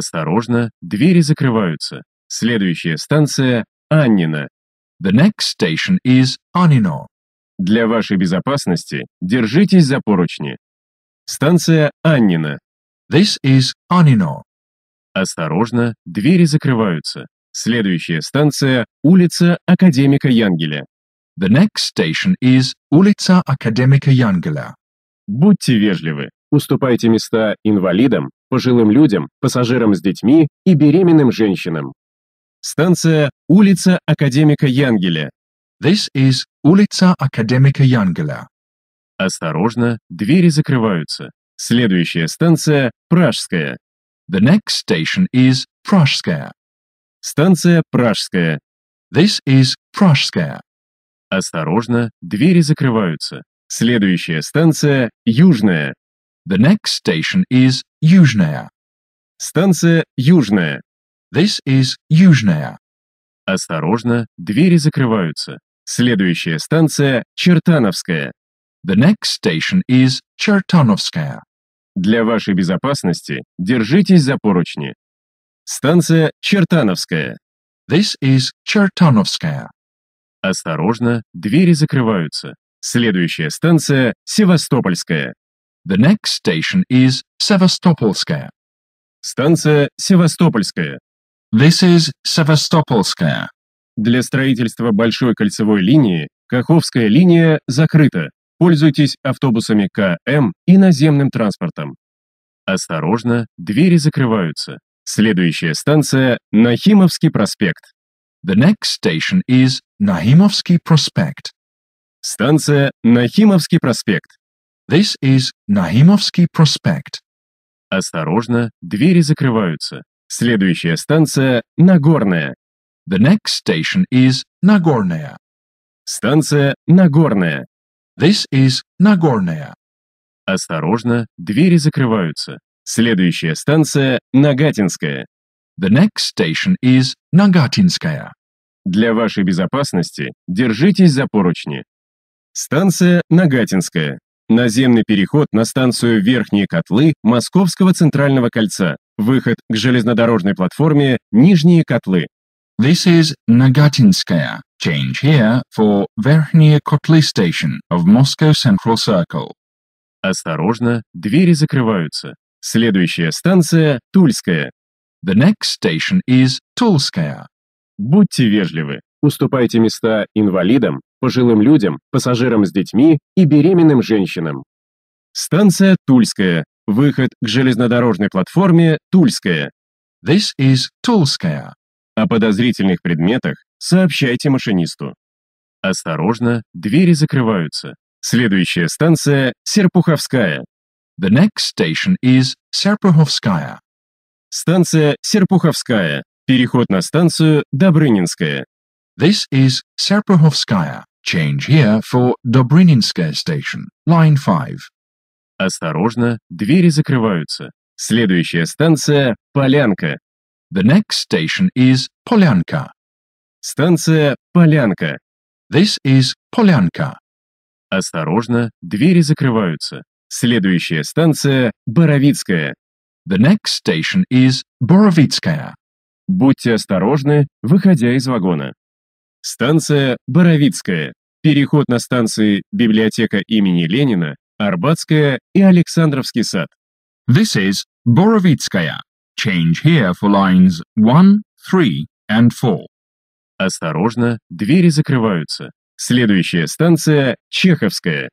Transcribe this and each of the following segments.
Осторожно, двери закрываются. Следующая станция – Аннино. The next station is Anino. Для вашей безопасности держитесь за поручни. Станция Аннино. This is Anino. Осторожно, двери закрываются. Следующая станция – улица Академика Янгеля. The next station is улица Академика Янгеля. Будьте вежливы, уступайте места инвалидам пожилым людям, пассажирам с детьми и беременным женщинам. Станция «Улица Академика Янгеля». This is улица Академика Янгеля. Осторожно, двери закрываются. Следующая станция «Пражская». The next station is Пражская. Станция «Пражская». This is Пражская. Осторожно, двери закрываются. Следующая станция «Южная». The next station is Южная. Станция Южная. This is Южная. Осторожно, двери закрываются. Следующая станция Чертановская. The next station is Чертановская. Для вашей безопасности держитесь за поручни. Станция Чертановская. This is Чертановская. Осторожно, двери закрываются. Следующая станция Севастопольская. The next station is Севастопольская. Станция Севастопольская. This is Севастопольская. Для строительства большой кольцевой линии Каховская линия закрыта. Пользуйтесь автобусами КМ и наземным транспортом. Осторожно, двери закрываются. Следующая станция – Нахимовский проспект. The next station is Нахимовский проспект. Станция Нахимовский проспект. This is Naimovsky Prospect. Осторожно, двери закрываются. Следующая станция – Нагорная. The next station is Nagorная. Станция Нагорная. This is Нагорная. Осторожно, двери закрываются. Следующая станция – Нагатинская. The next station is Нагатинская. Для вашей безопасности держитесь за поручни. Станция Нагатинская. Наземный переход на станцию Верхние Котлы Московского центрального кольца. Выход к железнодорожной платформе Нижние Котлы. This is Nagatinskaya. Change here for Верхние Котлы Station of Moscow Central Circle. Осторожно, двери закрываются. Следующая станция – Тульская. The next station is Тульская. Будьте вежливы. Уступайте места инвалидам, пожилым людям, пассажирам с детьми и беременным женщинам. Станция Тульская. Выход к железнодорожной платформе Тульская. This is Tulskaya. О подозрительных предметах сообщайте машинисту. Осторожно, двери закрываются. Следующая станция – Серпуховская. The next station is Serpuhovskaya. Станция Серпуховская. Переход на станцию Добрынинская. This is Serpuhovskaya. Change here for Dobryninskaya station, line 5. Осторожно, двери закрываются. Следующая станция – Полянка. The next station is Polyanka. Станция Полянка. This is Polyanka. Осторожно, двери закрываются. Следующая станция – Боровицкая. The next station is Боровицкая. Будьте осторожны, выходя из вагона. Станция Боровицкая. Переход на станции Библиотека имени Ленина, Арбатская и Александровский сад. This is Боровицкая. Change here for lines 1, 3 and 4. Осторожно, двери закрываются. Следующая станция Чеховская.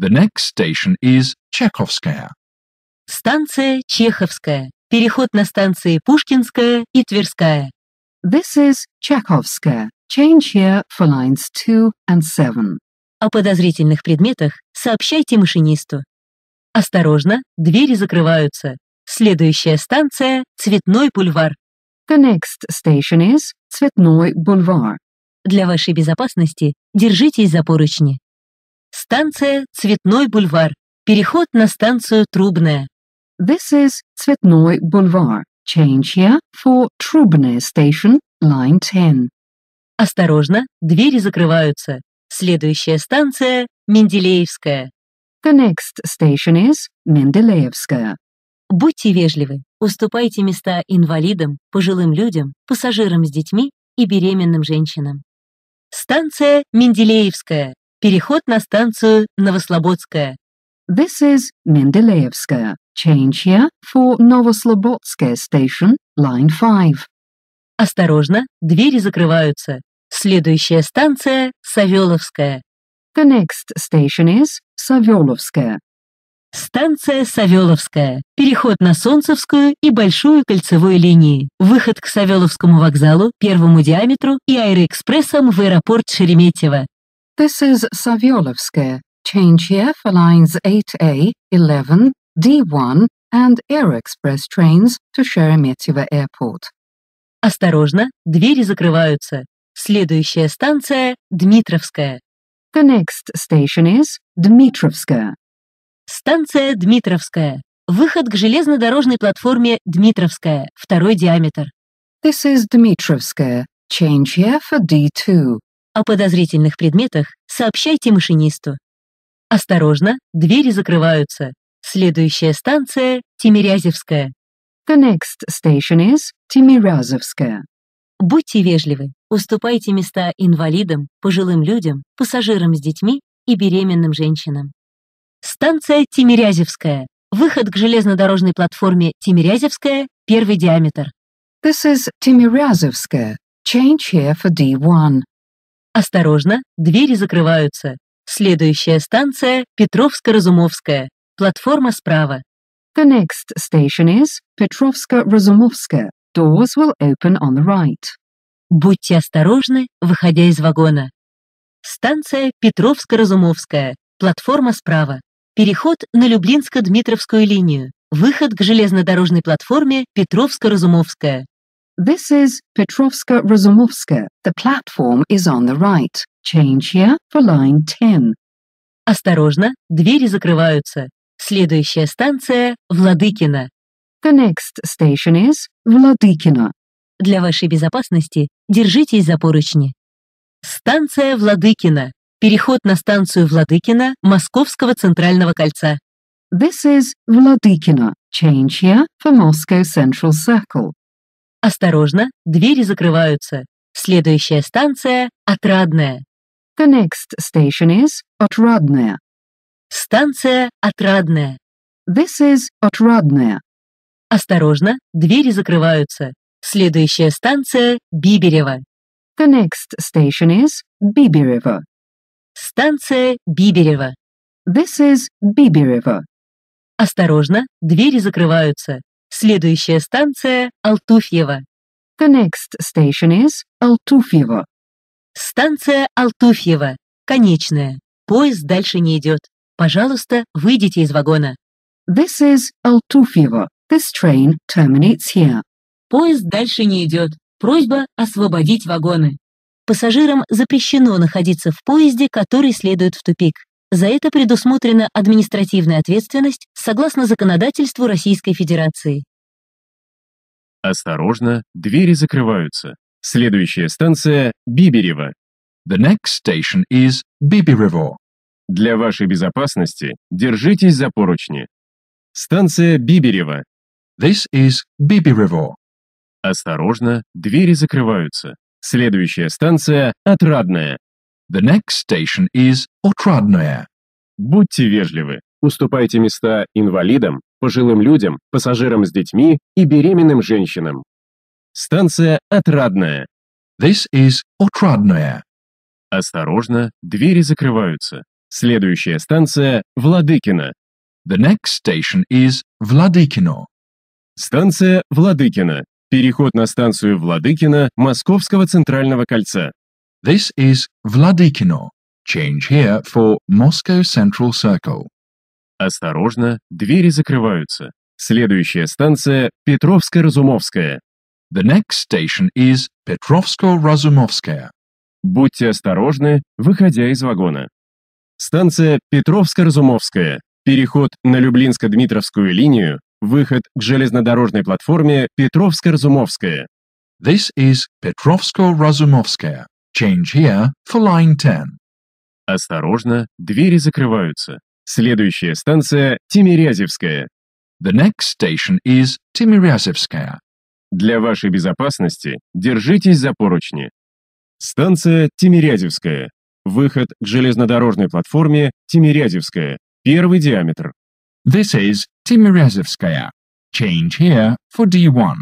The next station is Чеховская. Станция Чеховская. Переход на станции Пушкинская и Тверская. This is Чеховская. Change here for lines two and seven. О подозрительных предметах сообщайте машинисту. Осторожно, двери закрываются. Следующая станция – Цветной бульвар. The next station is Цветной бульвар. Для вашей безопасности держитесь за поручни. Станция Цветной бульвар. Переход на станцию Трубная. This is Цветной бульвар. Change here for Трубная station, line 10. Осторожно, двери закрываются. Следующая станция — Менделеевская. The next station is Менделеевская. Будьте вежливы, уступайте места инвалидам, пожилым людям, пассажирам с детьми и беременным женщинам. Станция Менделеевская. Переход на станцию Новослободская. This is Менделеевская. Change here for Новослободская station, line 5. Осторожно, двери закрываются. Следующая станция — Савеловская. The next station is Савеловская. Станция Савеловская. Переход на Солнцевскую и Большую кольцевую линии. Выход к Савеловскому вокзалу, первому диаметру и аэроэкспрессом в аэропорт Шереметьево. This is Savyolovskaya. Change here for lines 8A, 11, D1 and Air Express trains to Sheremetyevo Airport. Осторожно, двери закрываются. Следующая станция — Дмитровская. The next station is Дмитровская. Станция Дмитровская. Выход к железнодорожной платформе Дмитровская, второй диаметр. This is Дмитровская. Change here for D2. О подозрительных предметах сообщайте машинисту. Осторожно, двери закрываются. Следующая станция — Тимирязевская. The next station is Тимирязевская. Будьте вежливы, уступайте места инвалидам, пожилым людям, пассажирам с детьми и беременным женщинам. Станция Тимирязевская. Выход к железнодорожной платформе Тимирязевская, первый диаметр. This is Тимирязевская. Change here for D1. Осторожно, двери закрываются. Следующая станция Петровско-Разумовская. Платформа справа. The next station is Petrovska-Razumovska. Doors will open on the right. Будьте осторожны, выходя из вагона. Станция Петровско-Разумовская, платформа справа. Переход на Люблинско-Дмитровскую линию. Выход к железнодорожной платформе Петровско-Разумовская. This is Petrovsko-Razumovskaya. The platform is on the right. Change here for line 10. Осторожно, двери закрываются. Следующая станция – Владыкина. The next station is Владыкино. Для вашей безопасности держитесь за поручни. Станция Владыкино. Переход на станцию Владыкино Московского центрального кольца. This is Владыкино. Change here for Moscow Central Circle. Осторожно, двери закрываются. Следующая станция — Отрадная. The next station is Отрадная. Станция Отрадная. This is Отрадная. Осторожно, двери закрываются. Следующая станция — Биберево. The next station is Биберево. Станция Биберево. This is Биберево. Осторожно, двери закрываются. Следующая станция — Алтуфьево. The next station is Алтуфьево. Станция Алтуфьево. Конечная. Поезд дальше не идет. Пожалуйста, выйдите из вагона. This is Алтуфьево. This train terminates here. Поезд дальше не идет. Просьба освободить вагоны. Пассажирам запрещено находиться в поезде, который следует в тупик. За это предусмотрена административная ответственность согласно законодательству Российской Федерации. Осторожно, двери закрываются. Следующая станция – Биберево. The next station is Биберево. Для вашей безопасности держитесь за поручни. Станция Биберево This is Бибирево. Осторожно, двери закрываются. Следующая станция – Отрадная. The next station is Отрадная. Будьте вежливы. Уступайте места инвалидам, пожилым людям, пассажирам с детьми и беременным женщинам. Станция Отрадная. This is Отрадная. Осторожно, двери закрываются. Следующая станция – Владыкина. The next station is Владыкино. Станция Владыкина. Переход на станцию Владыкина Московского центрального кольца. This is Владыкино. Change here for Moscow Central Circle. Осторожно, двери закрываются. Следующая станция Петровско-Разумовская. The next station is Petrovsko-Разумовская. Будьте осторожны, выходя из вагона. Станция Петровско-Разумовская. Переход на Люблинско-Дмитровскую линию Выход к железнодорожной платформе Петровско-Разумовская. This is Petrovsko-Разумовskaya. Change here for line 10. Осторожно, двери закрываются. Следующая станция Тимирязевская. The next station is Тимирязевская. Для вашей безопасности держитесь за поручни. Станция Тимирязевская. Выход к железнодорожной платформе Тимирязевская. Первый диаметр. This is Тимирязевская. Change here for D1.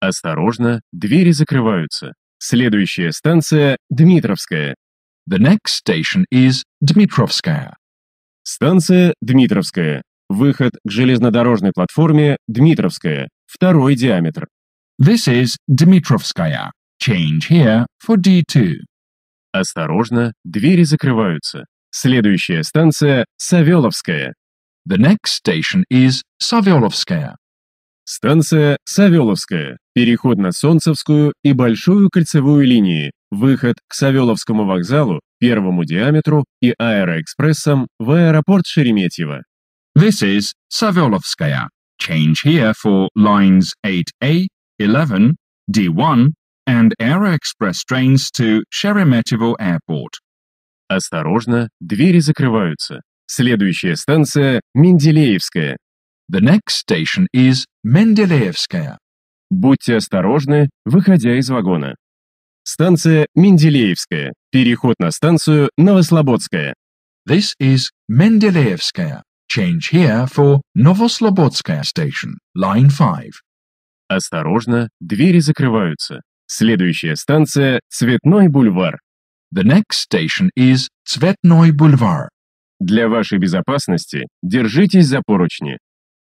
Осторожно, двери закрываются. Следующая станция – Дмитровская. The next station is Дмитровская. Станция Дмитровская. Выход к железнодорожной платформе Дмитровская. Второй диаметр. This is Дмитровская. Change here for D2. Осторожно, двери закрываются. Следующая станция – Савеловская. The next station is Савеловская. Станция Савеловская. Переход на Солнцевскую и Большую кольцевую линии. Выход к Савеловскому вокзалу, первому диаметру и аэроэкспрессом в аэропорт Шереметьево. This is Савеловская. Change here for lines 8A, 11, D1 and AeroExpress trains to Sheremetyevo Airport. Осторожно, двери закрываются. Следующая станция – Менделеевская. The next station is Менделеевская. Будьте осторожны, выходя из вагона. Станция Менделеевская. Переход на станцию Новослободская. This is Менделеевская. Change here for Новослободская station, line 5. Осторожно, двери закрываются. Следующая станция – Цветной бульвар. The next station is Цветной бульвар. Для вашей безопасности держитесь за поручни.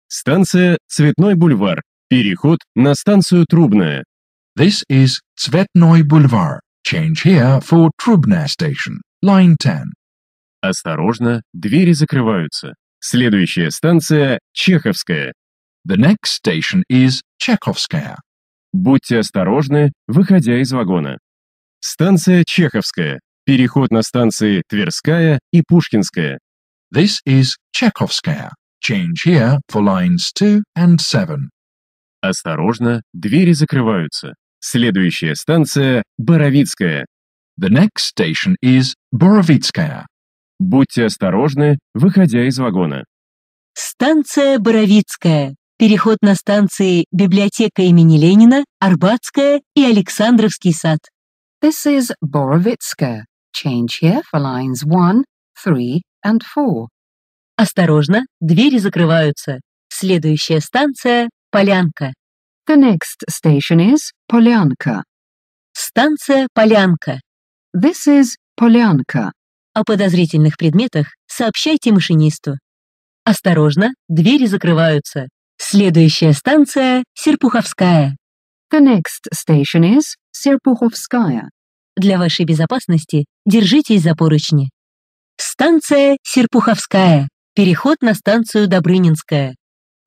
Станция Цветной бульвар. Переход на станцию Трубная. This is Цветной бульвар. Change here for Трубная station. Line 10. Осторожно, двери закрываются. Следующая станция Чеховская. The next station is Чеховская. Будьте осторожны, выходя из вагона. Станция Чеховская. Переход на станции Тверская и Пушкинская. This is Чеховская. Change here for lines 2 and 7. Осторожно, двери закрываются. Следующая станция Боровицкая. The next station is Боровицкая. Будьте осторожны, выходя из вагона. Станция Боровицкая. Переход на станции Библиотека имени Ленина, Арбатская и Александровский сад. This is Боровицкая. Change here for lines one, three and four. Осторожно, двери закрываются. Следующая станция — Полянка. The next station is Полянка. Станция Полянка. This is Полянка. О подозрительных предметах сообщайте машинисту. Осторожно, двери закрываются. Следующая станция — Серпуховская. The next station is Серпуховская. Для вашей безопасности держитесь за поручни. Станция Серпуховская. Переход на станцию Добрынинская.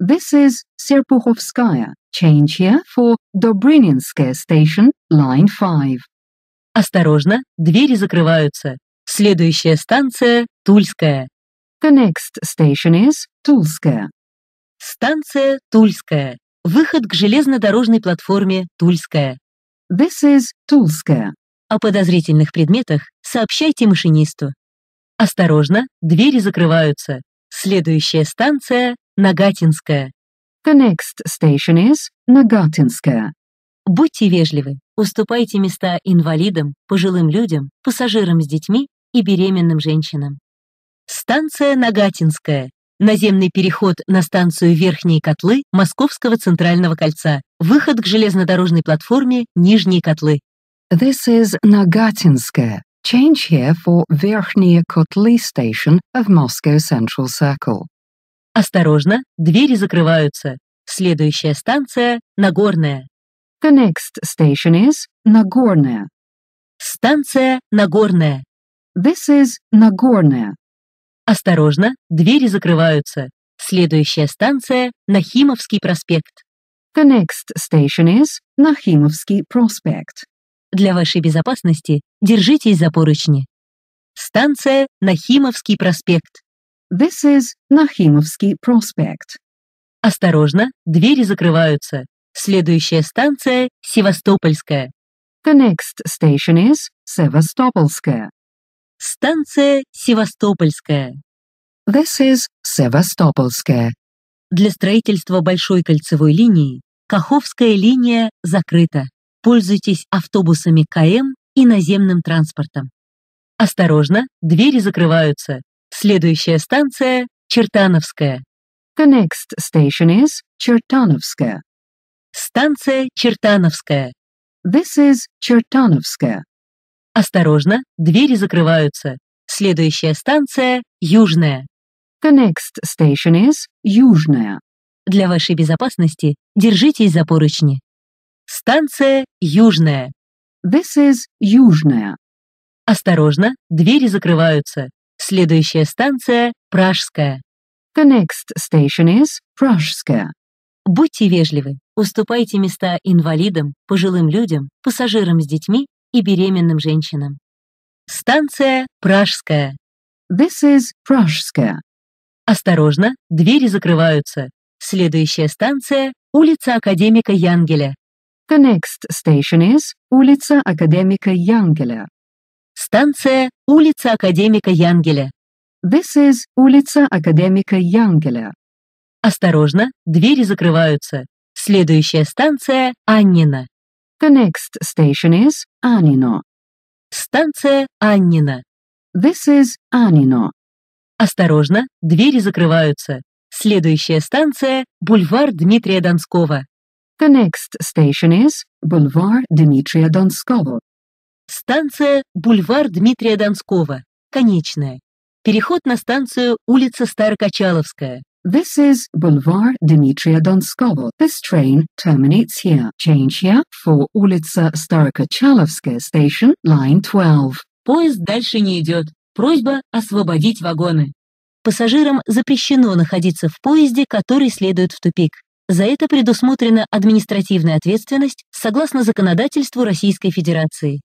This is Serpuchovskaya. Change here for Dobryninskaya station, line 5. Осторожно, двери закрываются. Следующая станция – Тульская. The next station is Тульская. Станция Тульская. Выход к железнодорожной платформе Тульская. This is Тульская. О подозрительных предметах сообщайте машинисту. Осторожно, двери закрываются. Следующая станция — Нагатинская. The next station is Нагатинская. Будьте вежливы, уступайте места инвалидам, пожилым людям, пассажирам с детьми и беременным женщинам. Станция Нагатинская. Наземный переход на станцию Верхние Котлы Московского центрального кольца. Выход к железнодорожной платформе Нижние Котлы. This is Nagatinskaya. Change here for Верхняя Kotli Station of Moscow Central Circle. Осторожно, двери закрываются. Следующая станция — Нагорная. The next station is Nagorная. Станция Нагорная. This is Nagorная. Осторожно, двери закрываются. Следующая станция — Нахимовский проспект. The next station is Нахимовский проспект. Для вашей безопасности держитесь за поручни. Станция Нахимовский проспект. This is Нахимовский проспект. Осторожно, двери закрываются. Следующая станция — Севастопольская. The next station is Севастопольская. Станция Севастопольская. This is Севастопольская. Для строительства большой кольцевой линии Каховская линия закрыта. Пользуйтесь автобусами КМ и наземным транспортом. Осторожно, двери закрываются. Следующая станция — Чертановская. The next station is Чертановская. Станция Чертановская. This is Чертановская. Осторожно, двери закрываются. Следующая станция — Южная. The next station is Южная. Для вашей безопасности держитесь за поручни. Станция Южная. This is Южная. Осторожно, двери закрываются. Следующая станция – Пражская. The next station is Пражская. Будьте вежливы, уступайте места инвалидам, пожилым людям, пассажирам с детьми и беременным женщинам. Станция Пражская. This is Пражская. Осторожно, двери закрываются. Следующая станция – улица Академика Янгеля. The next station is улица Академика Янгеля. Станция улица Академика Янгеля. This is улица Академика Янгеля. Осторожно, двери закрываются. Следующая станция — Аннина. The next station is Анино. Станция Аннина. This is Анино. Осторожно, двери закрываются. Следующая станция — бульвар Дмитрия Донского. The next station is Boulevard Дмитрия Донского. Станция Бульвар Дмитрия Донского. Конечная. Переход на станцию улица Старокачаловская. This is Boulevard Дмитрия Донского. This train terminates here. Change here for улица Старокачаловская station, line 12. Поезд дальше не идет. Просьба освободить вагоны. Пассажирам запрещено находиться в поезде, который следует в тупик. За это предусмотрена административная ответственность согласно законодательству Российской Федерации.